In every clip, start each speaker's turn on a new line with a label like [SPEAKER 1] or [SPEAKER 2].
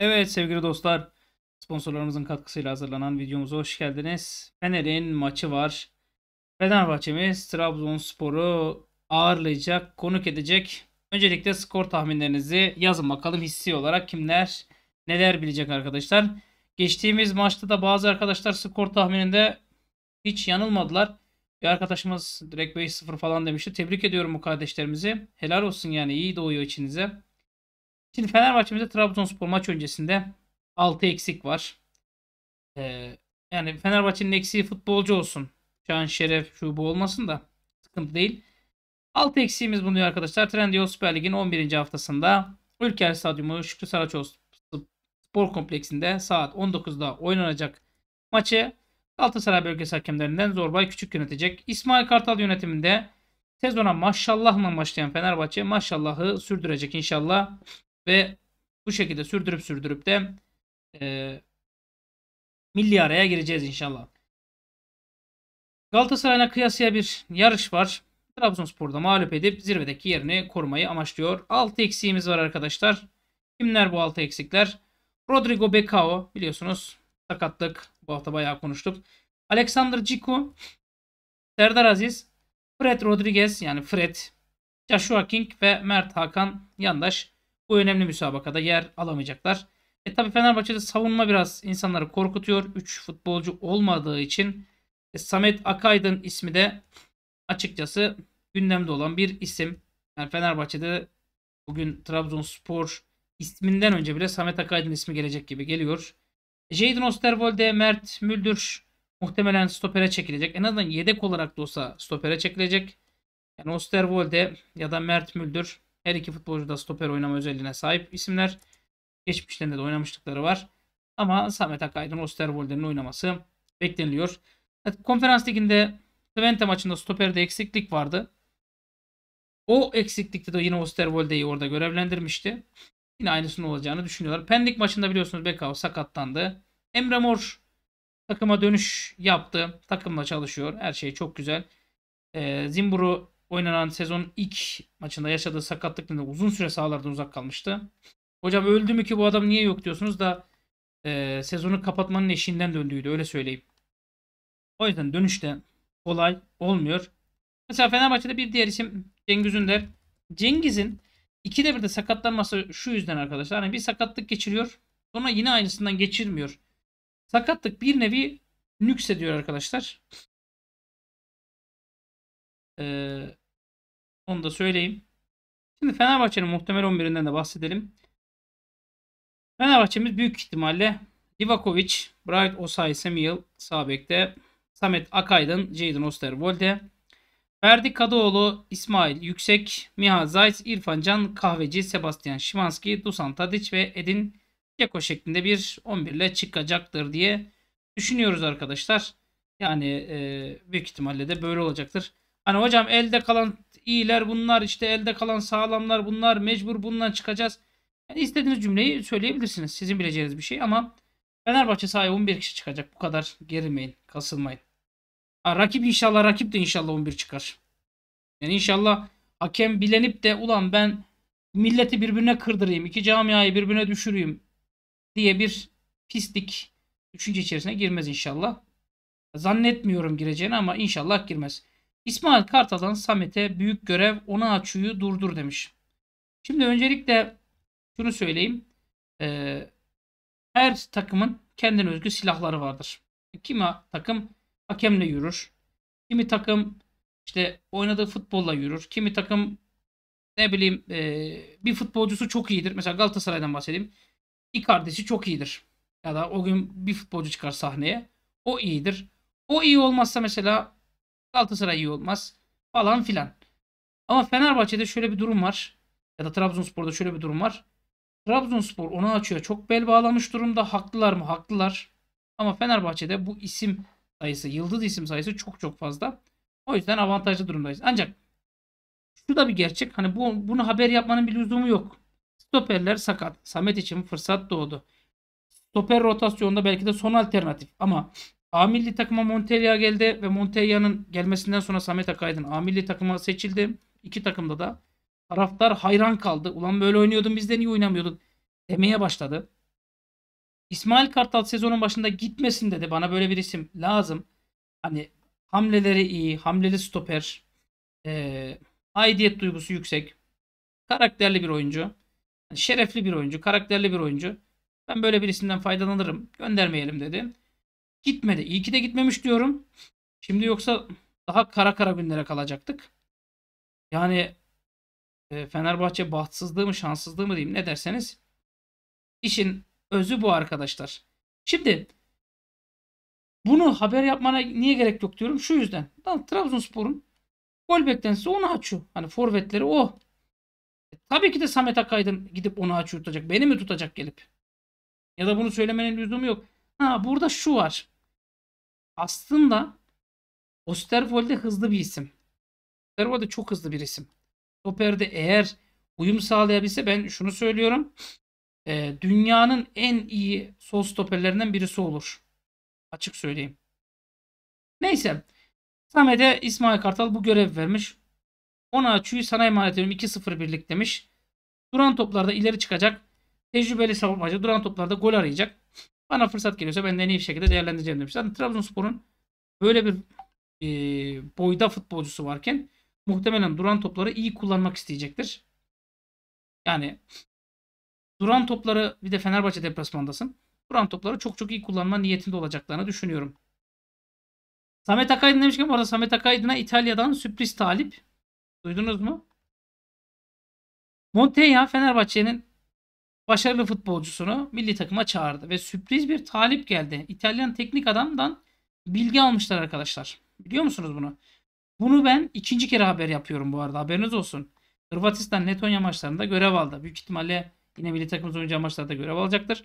[SPEAKER 1] Evet sevgili dostlar, sponsorlarımızın katkısıyla hazırlanan videomuza hoş geldiniz. Fener'in maçı var. Fenerbahçe'miz Trabzonspor'u ağırlayacak, konuk edecek. Öncelikle skor tahminlerinizi yazın bakalım hissi olarak kimler neler bilecek arkadaşlar. Geçtiğimiz maçta da bazı arkadaşlar skor tahmininde hiç yanılmadılar. Bir arkadaşımız direkt 5-0 falan demişti. Tebrik ediyorum bu kardeşlerimizi. Helal olsun yani iyi doğuyor içinize. Şimdi Fenerbahçe'mizde Trabzonspor maç öncesinde 6 eksik var. Ee, yani Fenerbahçe'nin eksiği futbolcu olsun. Şan Şeref şu bu olmasın da sıkıntı değil. 6 eksiğimiz bulunuyor arkadaşlar. Trendyol Süper Lig'in 11. haftasında Ülker Stadyumu Şükrü Saraçoğlu Spor Kompleksi'nde saat 19'da oynanacak maçı Galatasaray bölgesi hakemlerinden Zorbay Küçük yönetecek. İsmail Kartal yönetiminde sezona maşallahla başlayan Fenerbahçe maşallahı sürdürecek inşallah. Ve bu şekilde sürdürüp sürdürüp de e, milli araya gireceğiz inşallah. Galatasaray'la kıyasıya bir yarış var. Trabzonspor'da mağlup edip zirvedeki yerini korumayı amaçlıyor. 6 eksiğimiz var arkadaşlar. Kimler bu 6 eksikler? Rodrigo Becao biliyorsunuz sakatlık. Bu hafta bayağı konuştuk. Alexander Ciku, Serdar Aziz, Fred Rodriguez yani Fred, Joshua King ve Mert Hakan Yandaş. Bu önemli müsabakada yer alamayacaklar. E tabi Fenerbahçe'de savunma biraz insanları korkutuyor. 3 futbolcu olmadığı için e, Samet Akaydın ismi de açıkçası gündemde olan bir isim. Yani Fenerbahçe'de bugün Trabzonspor isminden önce bile Samet Akaydın ismi gelecek gibi geliyor. Jadon Osterwolde, Mert Müldür muhtemelen stopere çekilecek. En azından yedek olarak da olsa stopere çekilecek. Yani Osterwolde ya da Mert Müldür her iki futbolcu da stoper oynama özelliğine sahip isimler. Geçmişlerinde de oynamışlıkları var. Ama Samet Akaydın Osterwolder'in oynaması bekleniliyor. Konferans liginde Twente maçında stoperde eksiklik vardı. O eksiklikte de yine Osterwolde'yi orada görevlendirmişti. Yine aynısının olacağını düşünüyorlar. Pendik maçında biliyorsunuz Bekao sakatlandı. Emre Mor takıma dönüş yaptı. Takımla çalışıyor. Her şey çok güzel. E, Zimburu oynanan sezonun ilk maçında yaşadığı sakatlık nedeniyle uzun süre sahalardan uzak kalmıştı. Hocam öldü mü ki bu adam niye yok diyorsunuz da e, sezonu kapatmanın eşiğinden döndüğüydü öyle söyleyeyim. O yüzden dönüşte kolay olmuyor. Mesela Fenerbahçe'de bir diğer isim Cengiz Ünder. Cengiz'in ikide bir de sakatlanması şu yüzden arkadaşlar. Hani bir sakatlık geçiriyor sonra yine aynısından geçirmiyor. Sakatlık bir nevi nüks ediyor arkadaşlar. Ee, onu da söyleyeyim. Şimdi Fenerbahçe'nin muhtemel 11'inden de bahsedelim. Fenerbahçe'miz büyük ihtimalle Livakovic, Bright Osay, Samuel Sabek'te, Samet Akaydın, Jadon Osterwolde, Ferdi Kadıoğlu, İsmail Yüksek, Miha Zayt, İrfan Can, Kahveci, Sebastian Şimanski, Dusan Tadic ve Edin Ceko şeklinde bir 11 ile çıkacaktır diye düşünüyoruz arkadaşlar. Yani e, büyük ihtimalle de böyle olacaktır. Hani hocam elde kalan iyiler bunlar işte elde kalan sağlamlar bunlar mecbur bundan çıkacağız. Yani istediğiniz cümleyi söyleyebilirsiniz. Sizin bileceğiniz bir şey ama Fenerbahçe sahaya 11 kişi çıkacak. Bu kadar gerilmeyin, kasılmayın. Ha, rakip inşallah rakip de inşallah 11 çıkar. Yani inşallah hakem bilenip de ulan ben milleti birbirine kırdırayım, iki camiayı birbirine düşüreyim diye bir pislik düşünce içerisine girmez inşallah. Zannetmiyorum gireceğini ama inşallah girmez. İsmail Kartal'dan Samet'e büyük görev ona açıyı durdur demiş. Şimdi öncelikle şunu söyleyeyim. Ee, her takımın kendine özgü silahları vardır. Kimi takım hakemle yürür. Kimi takım işte oynadığı futbolla yürür. Kimi takım ne bileyim e, bir futbolcusu çok iyidir. Mesela Galatasaray'dan bahsedeyim. kardeşi çok iyidir. Ya da o gün bir futbolcu çıkar sahneye. O iyidir. O iyi olmazsa mesela Galatasaray iyi olmaz falan filan. Ama Fenerbahçe'de şöyle bir durum var. Ya da Trabzonspor'da şöyle bir durum var. Trabzonspor onu açıyor. Çok bel bağlamış durumda. Haklılar mı? Haklılar. Ama Fenerbahçe'de bu isim sayısı, yıldız isim sayısı çok çok fazla. O yüzden avantajlı durumdayız. Ancak şu da bir gerçek. Hani bu, bunu haber yapmanın bir lüzumu yok. Stoperler sakat. Samet için fırsat doğdu. Stoper rotasyonda belki de son alternatif. Ama A milli takıma Montella geldi ve Montella'nın gelmesinden sonra Samet Akaydın A milli takıma seçildi. İki takımda da taraftar hayran kaldı. Ulan böyle oynuyordun bizden iyi oynamıyordun demeye başladı. İsmail Kartal sezonun başında gitmesin dedi. Bana böyle bir isim lazım. Hani hamleleri iyi, hamleli stoper, e, aidiyet duygusu yüksek, karakterli bir oyuncu, hani şerefli bir oyuncu, karakterli bir oyuncu. Ben böyle bir isimden faydalanırım, göndermeyelim dedi. Gitmedi. İyi ki de gitmemiş diyorum. Şimdi yoksa daha kara kara günlere kalacaktık. Yani e, Fenerbahçe bahtsızlığı mı şanssızlığı mı diyeyim ne derseniz. İşin özü bu arkadaşlar. Şimdi bunu haber yapmana niye gerek yok diyorum. Şu yüzden. Lan Trabzonspor'un gol beklentisi onu açıyor. Hani forvetleri o. E, tabii ki de Samet Akaydın gidip onu açıyor tutacak. Beni mi tutacak gelip? Ya da bunu söylemenin lüzumu yok. Ha burada şu var. Aslında Osterwold de hızlı bir isim. Osterwold de çok hızlı bir isim. Stoper'de eğer uyum sağlayabilse ben şunu söylüyorum. E, dünyanın en iyi sol stoperlerinden birisi olur. Açık söyleyeyim. Neyse. Samet'e İsmail Kartal bu görev vermiş. Ona açıyı sana emanet ediyorum. 2-0 birlik demiş. Duran toplarda ileri çıkacak. Tecrübeli savunmacı duran toplarda gol arayacak. Bana fırsat geliyorsa ben de en iyi şekilde değerlendireceğim demiş. Zaten Trabzonspor'un böyle bir e, boyda futbolcusu varken muhtemelen duran topları iyi kullanmak isteyecektir. Yani duran topları bir de Fenerbahçe deplasmandasın. Duran topları çok çok iyi kullanma niyetinde olacaklarını düşünüyorum. Samet Akaydın demişken bu arada Samet Akaydın'a İtalya'dan sürpriz talip. Duydunuz mu? Montella Fenerbahçe'nin başarılı futbolcusunu milli takıma çağırdı ve sürpriz bir talip geldi. İtalyan teknik adamdan bilgi almışlar arkadaşlar. Biliyor musunuz bunu? Bunu ben ikinci kere haber yapıyorum bu arada haberiniz olsun. Hırvatistan Letonya maçlarında görev aldı. Büyük ihtimalle yine milli takımımız oynayacağı maçlarda görev alacaktır.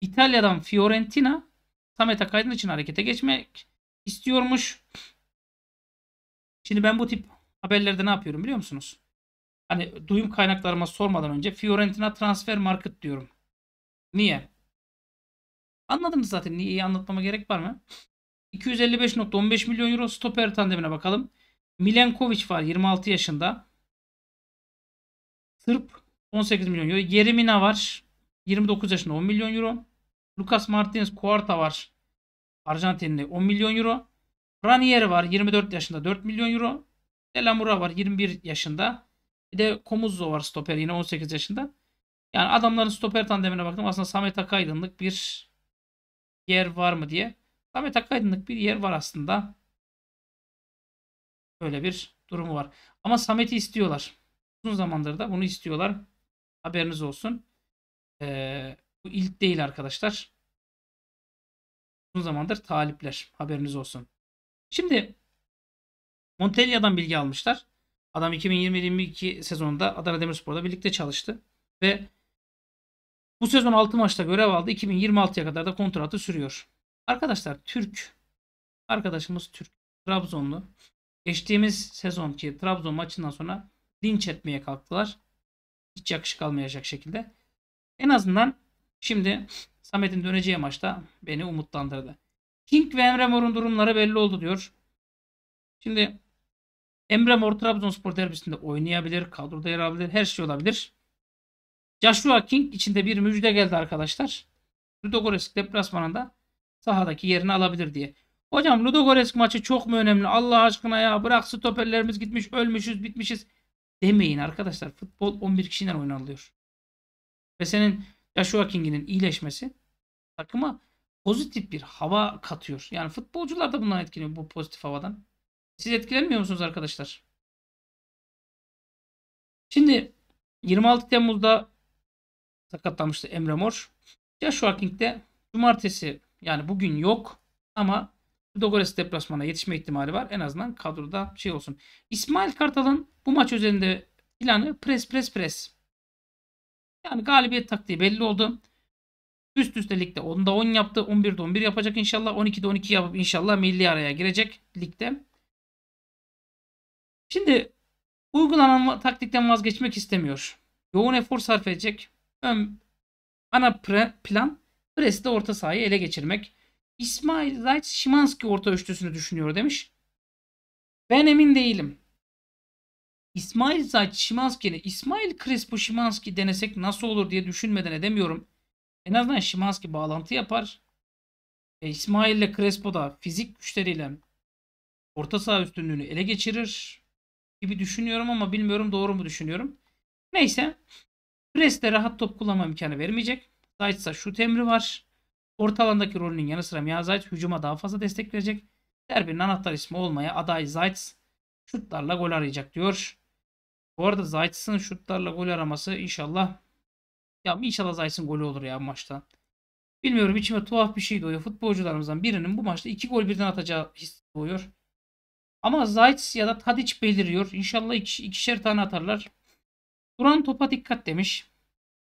[SPEAKER 1] İtalya'dan Fiorentina Samet Akaydın için harekete geçmek istiyormuş. Şimdi ben bu tip haberlerde ne yapıyorum biliyor musunuz? hani duyum kaynaklarıma sormadan önce Fiorentina transfer market diyorum. Niye? Anladınız zaten. Niye iyi anlatmama gerek var mı? 255.15 milyon euro stoper tandemine bakalım. Milenkovic var 26 yaşında. Sırp 18 milyon euro. Yerimina var 29 yaşında 10 milyon euro. Lucas Martinez Quarta var. Arjantinli 10 milyon euro. Ranieri var 24 yaşında 4 milyon euro. Delamura var 21 yaşında bir de Komuzzo var stoper yine 18 yaşında. Yani adamların stoper tandemine baktım. Aslında Samet Akaydınlık bir yer var mı diye. Samet Akaydınlık bir yer var aslında. Böyle bir durumu var. Ama Samet'i istiyorlar. Uzun zamandır da bunu istiyorlar. Haberiniz olsun. Ee, bu ilk değil arkadaşlar. Uzun zamandır talipler. Haberiniz olsun. Şimdi Montelya'dan bilgi almışlar. Adam 2020-2022 sezonunda Adana Demirspor'da birlikte çalıştı ve bu sezon 6 maçta görev aldı. 2026'ya kadar da kontratı sürüyor. Arkadaşlar Türk arkadaşımız Türk Trabzonlu. Geçtiğimiz sezonki Trabzon maçından sonra linç etmeye kalktılar. Hiç yakışık almayacak şekilde. En azından şimdi Samet'in döneceği maçta beni umutlandırdı. King ve Emre Mor'un durumları belli oldu diyor. Şimdi Emre Mor Trabzonspor derbisinde oynayabilir. Kadroda yer alabilir. Her şey olabilir. Joshua King içinde bir müjde geldi arkadaşlar. Ludogorets deplasmanında sahadaki yerini alabilir diye. Hocam Ludogorets maçı çok mu önemli? Allah aşkına ya bırak stoperlerimiz gitmiş ölmüşüz bitmişiz demeyin arkadaşlar. Futbol 11 kişiden oynanılıyor. Ve senin Joshua King'inin iyileşmesi takıma pozitif bir hava katıyor. Yani futbolcular da bundan etkileniyor bu pozitif havadan. Siz etkilenmiyor musunuz arkadaşlar? Şimdi 26 Temmuz'da sakatlanmıştı Emre Mor. Joshua King'de cumartesi yani bugün yok ama Ludogorets deplasmana yetişme ihtimali var. En azından kadroda şey olsun. İsmail Kartal'ın bu maç üzerinde planı pres pres pres. Yani galibiyet taktiği belli oldu. Üst üste ligde 10'da 10 yaptı. 11'de 11 yapacak inşallah. 12'de 12 yapıp inşallah milli araya girecek ligde. Şimdi uygulanan taktikten vazgeçmek istemiyor. Yoğun efor sarf edecek. Ön ana pre, plan Brest'te orta sahayı ele geçirmek. İsmail Zayt Şimanski orta üçlüsünü düşünüyor demiş. Ben emin değilim. İsmail Zayt Şimanski'ni İsmail Crespo Şimanski denesek nasıl olur diye düşünmeden edemiyorum. En azından Şimanski bağlantı yapar. E, İsmail ile Crespo da fizik güçleriyle orta saha üstünlüğünü ele geçirir gibi düşünüyorum ama bilmiyorum doğru mu düşünüyorum. Neyse. Pres'te rahat top kullanma imkanı vermeyecek. Zayt'sa şut emri var. Orta alandaki rolünün yanı sıra Mia Zayt hücuma daha fazla destek verecek. Derbinin anahtar ismi olmaya aday Zayt şutlarla gol arayacak diyor. Bu arada Zayt'sın şutlarla gol araması inşallah ya inşallah Zayt'sın golü olur ya maçta. Bilmiyorum içime tuhaf bir şey doğuyor. Futbolcularımızdan birinin bu maçta iki gol birden atacağı hissi doğuyor. Ama Zayt ya da Tadic beliriyor. İnşallah iki, ikişer tane atarlar. Duran topa dikkat demiş.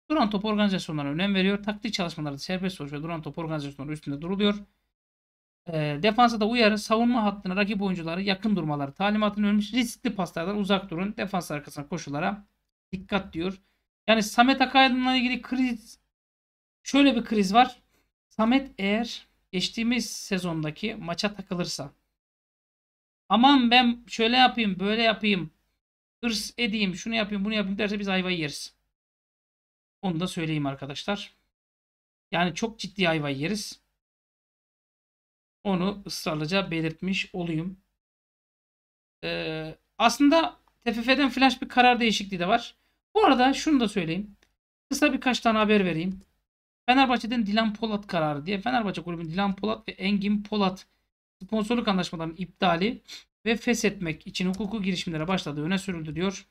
[SPEAKER 1] Duran top organizasyonlarına önem veriyor. Taktik çalışmalarda serbest soruş ve duran top organizasyonları üstünde duruluyor. E, defansa da uyarı, savunma hattına rakip oyuncuları yakın durmaları talimatını vermiş. Riskli paslardan uzak durun. Defans arkasına koşulara dikkat diyor. Yani Samet Akaydın'la ilgili kriz şöyle bir kriz var. Samet eğer geçtiğimiz sezondaki maça takılırsa aman ben şöyle yapayım böyle yapayım hırs edeyim şunu yapayım bunu yapayım derse biz ayva yeriz. Onu da söyleyeyim arkadaşlar. Yani çok ciddi ayva yeriz. Onu ısrarlıca belirtmiş olayım. Ee, aslında TFF'den flash bir karar değişikliği de var. Bu arada şunu da söyleyeyim. Kısa birkaç tane haber vereyim. Fenerbahçe'den Dilan Polat kararı diye Fenerbahçe kulübünün Dilan Polat ve Engin Polat sponsorluk anlaşmalarının iptali ve feshetmek için hukuku girişimlere başladığı öne sürüldü diyor.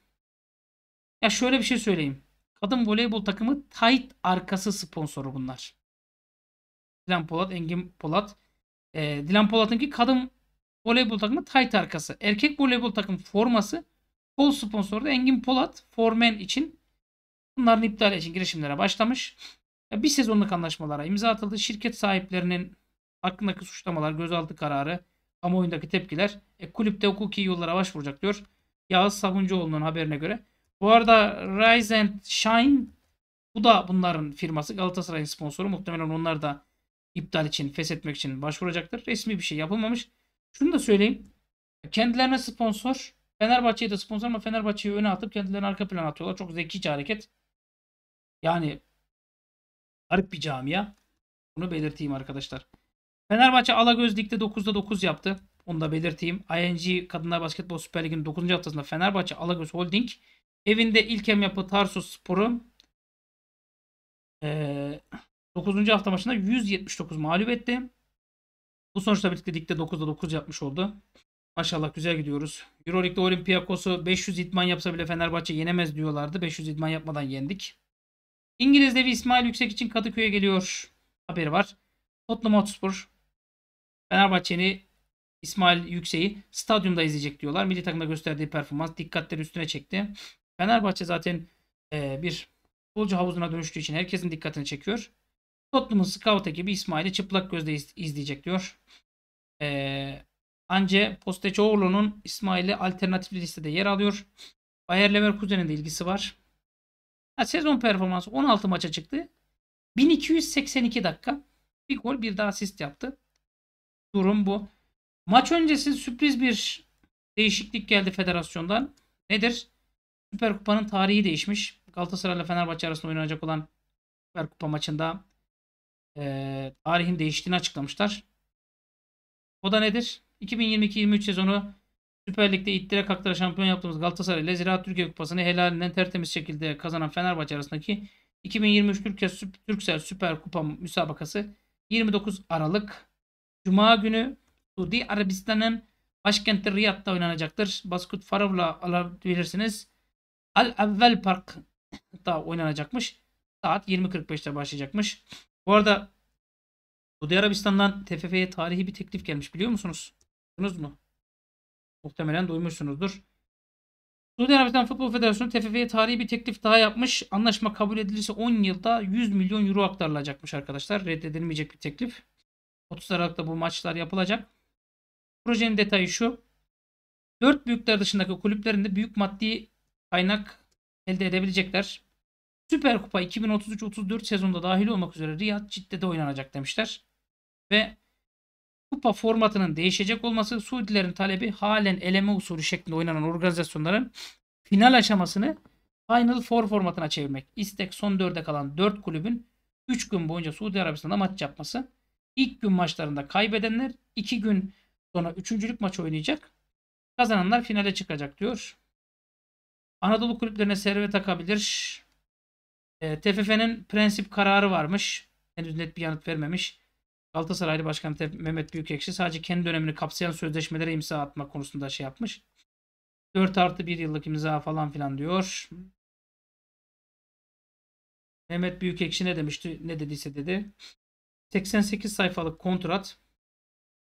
[SPEAKER 1] Ya şöyle bir şey söyleyeyim. Kadın voleybol takımı Tight arkası sponsoru bunlar. Dilan Polat, Engin Polat. Ee, Dilan Polat'ınki kadın voleybol takımı Tight arkası. Erkek voleybol takım forması kol sponsoru da Engin Polat. Formen için bunların iptali için girişimlere başlamış. Bir sezonluk anlaşmalara imza atıldı. Şirket sahiplerinin hakkındaki suçlamalar, gözaltı kararı, kamuoyundaki tepkiler e, kulüpte hukuki yollara başvuracak diyor. Yağız Sabuncuoğlu'nun haberine göre. Bu arada Rise and Shine bu da bunların firması Galatasaray'ın sponsoru. Muhtemelen onlar da iptal için, feshetmek için başvuracaktır. Resmi bir şey yapılmamış. Şunu da söyleyeyim. Kendilerine sponsor. Fenerbahçe'ye de sponsor ama Fenerbahçe'yi öne atıp kendilerini arka plan atıyorlar. Çok zekice hareket. Yani garip bir camia. Bunu belirteyim arkadaşlar. Fenerbahçe Alagöz Lig'de 9'da 9 yaptı. Onu da belirteyim. ING Kadınlar Basketbol Süper Ligi'nin 9. haftasında Fenerbahçe Alagöz Holding evinde ilkem yapı Tarsus Spor'u e, 9. hafta maçında 179 mağlup etti. Bu sonuçla birlikte ligde 9'da 9 yapmış oldu. Maşallah güzel gidiyoruz. Euroleague'de Olympiakos'u 500 idman yapsa bile Fenerbahçe yenemez diyorlardı. 500 idman yapmadan yendik. İngiliz devi İsmail Yüksek için Kadıköy'e geliyor. Haberi var. Tottenham Hotspur Fenerbahçeni İsmail Yüksek'i stadyumda izleyecek diyorlar. Milli takımda gösterdiği performans dikkatleri üstüne çekti. Fenerbahçe zaten e, bir futbolcu havuzuna dönüştüğü için herkesin dikkatini çekiyor. Tottenham'ın scout ekibi İsmail'i çıplak gözle iz, izleyecek diyor. E, Anca Postecoğlu'nun İsmail'i alternatif listede yer alıyor. Bayer Leverkusen'in de ilgisi var. Ha, sezon performansı 16 maça çıktı. 1282 dakika. Bir gol bir daha asist yaptı durum bu. Maç öncesi sürpriz bir değişiklik geldi federasyondan. Nedir? Süper Kupa'nın tarihi değişmiş. Galatasaray ile Fenerbahçe arasında oynanacak olan Süper Kupa maçında e, tarihin değiştiğini açıklamışlar. O da nedir? 2022-23 sezonu Süper Lig'de ittire kaktıra şampiyon yaptığımız Galatasaray ile Ziraat Türkiye Kupası'nı helalinden tertemiz şekilde kazanan Fenerbahçe arasındaki 2023 Türkiye Türksel Süper Kupa müsabakası 29 Aralık Cuma günü Suudi Arabistan'ın başkenti Riyad'da oynanacaktır. Baskut Farov'la alabilirsiniz. Al avval Park oynanacakmış. Saat 20.45'te başlayacakmış. Bu arada Suudi Arabistan'dan TFF'ye tarihi bir teklif gelmiş biliyor musunuz? Duydunuz mu? Muhtemelen duymuşsunuzdur. Suudi Arabistan Futbol Federasyonu TFF'ye tarihi bir teklif daha yapmış. Anlaşma kabul edilirse 10 yılda 100 milyon euro aktarılacakmış arkadaşlar. Reddedilmeyecek bir teklif. 30 Aralık'ta bu maçlar yapılacak. Projenin detayı şu. Dört büyükler dışındaki kulüplerinde büyük maddi kaynak elde edebilecekler. Süper Kupa 2033-34 sezonunda dahil olmak üzere Riyad Cidde'de oynanacak demişler. Ve kupa formatının değişecek olması Suudilerin talebi halen eleme usulü şeklinde oynanan organizasyonların final aşamasını Final Four formatına çevirmek. İstek son 4'e kalan 4 kulübün 3 gün boyunca Suudi Arabistan'da maç yapması. İlk gün maçlarında kaybedenler iki gün sonra üçüncülük maç oynayacak. Kazananlar finale çıkacak diyor. Anadolu kulüplerine servet takabilir. E, ee, TFF'nin prensip kararı varmış. Henüz net bir yanıt vermemiş. Galatasaraylı Başkanı Mehmet Büyükekşi sadece kendi dönemini kapsayan sözleşmelere imza atma konusunda şey yapmış. 4 artı 1 yıllık imza falan filan diyor. Mehmet Büyükekşi ne demişti? Ne dediyse dedi. 88 sayfalık kontrat.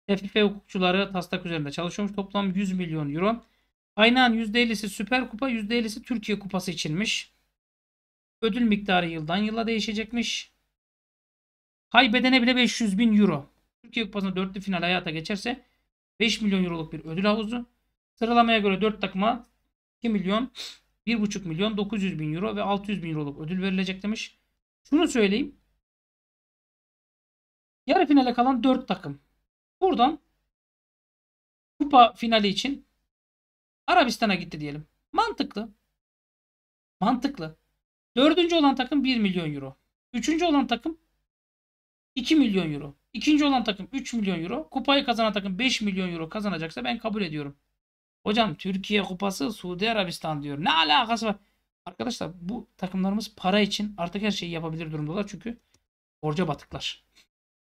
[SPEAKER 1] TFF hukukçuları taslak üzerinde çalışıyormuş. Toplam 100 milyon euro. Aynı %50'si Süper Kupa, %50'si Türkiye Kupası içinmiş. Ödül miktarı yıldan yıla değişecekmiş. Kaybedene bile 500 bin euro. Türkiye Kupası'nda dörtlü final hayata geçerse 5 milyon euroluk bir ödül havuzu. Sıralamaya göre 4 takıma 2 milyon, 1,5 milyon, 900 bin euro ve 600 bin euroluk ödül verilecek demiş. Şunu söyleyeyim. Yarı finale kalan 4 takım. Buradan kupa finali için Arabistan'a gitti diyelim. Mantıklı. Mantıklı. Dördüncü olan takım 1 milyon euro. Üçüncü olan takım 2 milyon euro. İkinci olan takım 3 milyon euro. Kupayı kazanan takım 5 milyon euro kazanacaksa ben kabul ediyorum. Hocam Türkiye kupası Suudi Arabistan diyor. Ne alakası var? Arkadaşlar bu takımlarımız para için artık her şeyi yapabilir durumdalar. Çünkü borca batıklar.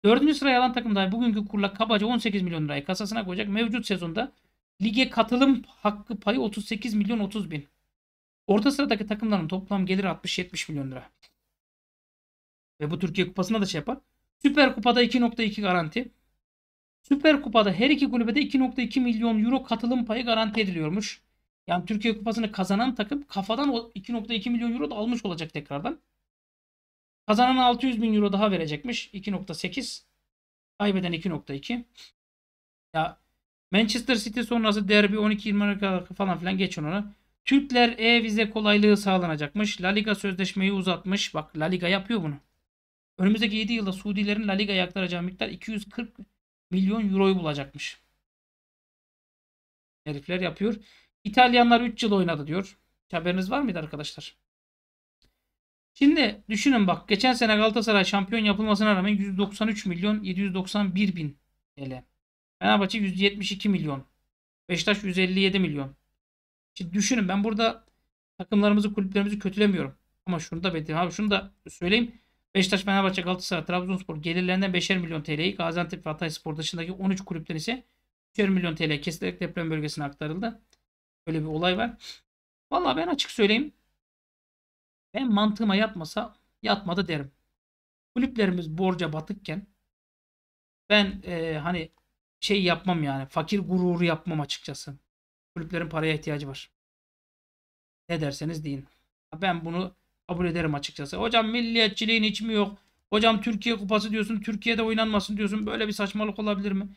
[SPEAKER 1] Dördüncü sıraya alan takım bugünkü kurla kabaca 18 milyon lirayı kasasına koyacak. Mevcut sezonda lige katılım hakkı payı 38 milyon 30 bin. Orta sıradaki takımların toplam geliri 60-70 milyon lira. Ve bu Türkiye Kupası'nda da şey yapar. Süper Kupa'da 2.2 garanti. Süper Kupa'da her iki kulübe kulübede 2.2 milyon euro katılım payı garanti ediliyormuş. Yani Türkiye Kupası'nı kazanan takım kafadan 2.2 milyon euro da almış olacak tekrardan. Kazanan 600 bin euro daha verecekmiş. 2.8. Kaybeden 2.2. Ya Manchester City sonrası derbi 12-20 kadar falan filan geçin onu. Türkler e-vize kolaylığı sağlanacakmış. La Liga sözleşmeyi uzatmış. Bak La Liga yapıyor bunu. Önümüzdeki 7 yılda Suudilerin La Liga'ya aktaracağı miktar 240 milyon euroyu bulacakmış. Herifler yapıyor. İtalyanlar 3 yıl oynadı diyor. haberiniz var mıydı arkadaşlar? Şimdi düşünün bak geçen sene Galatasaray şampiyon yapılmasına rağmen 193 milyon 791 bin TL. Fenerbahçe 172 milyon. Beşiktaş 157 milyon. Şimdi düşünün ben burada takımlarımızı kulüplerimizi kötülemiyorum. Ama şunu da belirteyim abi şunu da söyleyeyim. Beşiktaş, Fenerbahçe, Galatasaray, Trabzonspor gelirlerinden 5'er milyon TL'yi Gaziantep ve Hatay Spor dışındaki 13 kulüpten ise 3'er milyon TL kesilerek deprem bölgesine aktarıldı. Böyle bir olay var. Valla ben açık söyleyeyim. Ben mantığıma yatmasa yatmadı derim. Kulüplerimiz borca batıkken ben e, hani şey yapmam yani fakir gururu yapmam açıkçası. Kulüplerin paraya ihtiyacı var. Ne derseniz deyin. Ben bunu kabul ederim açıkçası. Hocam milliyetçiliğin hiç mi yok? Hocam Türkiye kupası diyorsun. Türkiye'de oynanmasın diyorsun. Böyle bir saçmalık olabilir mi?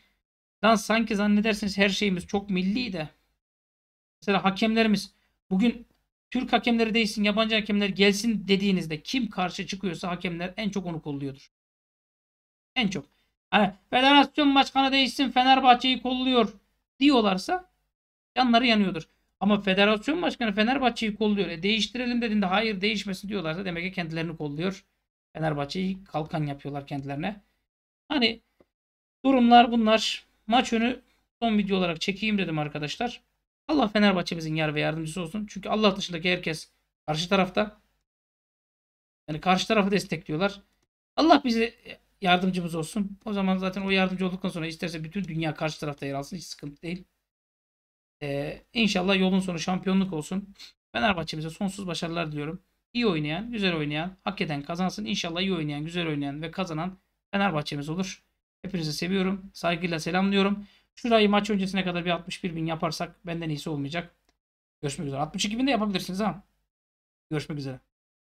[SPEAKER 1] Lan sanki zannedersiniz her şeyimiz çok milli de. Mesela hakemlerimiz bugün Türk hakemleri değilsin, yabancı hakemler gelsin dediğinizde kim karşı çıkıyorsa hakemler en çok onu kolluyordur. En çok. Hani federasyon başkanı değişsin Fenerbahçe'yi kolluyor diyorlarsa yanları yanıyordur. Ama federasyon başkanı Fenerbahçe'yi kolluyor. E değiştirelim dediğinde hayır değişmesi diyorlarsa demek ki kendilerini kolluyor. Fenerbahçe'yi kalkan yapıyorlar kendilerine. Hani durumlar bunlar. Maç önü son video olarak çekeyim dedim arkadaşlar. Allah Fenerbahçe'mizin yar ve yardımcısı olsun. Çünkü Allah dışındaki herkes karşı tarafta. Yani karşı tarafı destekliyorlar. Allah bizi yardımcımız olsun. O zaman zaten o yardımcı olduktan sonra isterse bütün dünya karşı tarafta yer alsın. Hiç sıkıntı değil. Ee, inşallah yolun sonu şampiyonluk olsun. Fenerbahçe'mize sonsuz başarılar diliyorum. İyi oynayan, güzel oynayan, hak eden kazansın. İnşallah iyi oynayan, güzel oynayan ve kazanan Fenerbahçe'miz olur. Hepinizi seviyorum. Saygıyla selamlıyorum. Şurayı maç öncesine kadar bir 61 bin yaparsak benden iyisi olmayacak. Görüşmek üzere. 62 bin de yapabilirsiniz ha. Görüşmek üzere.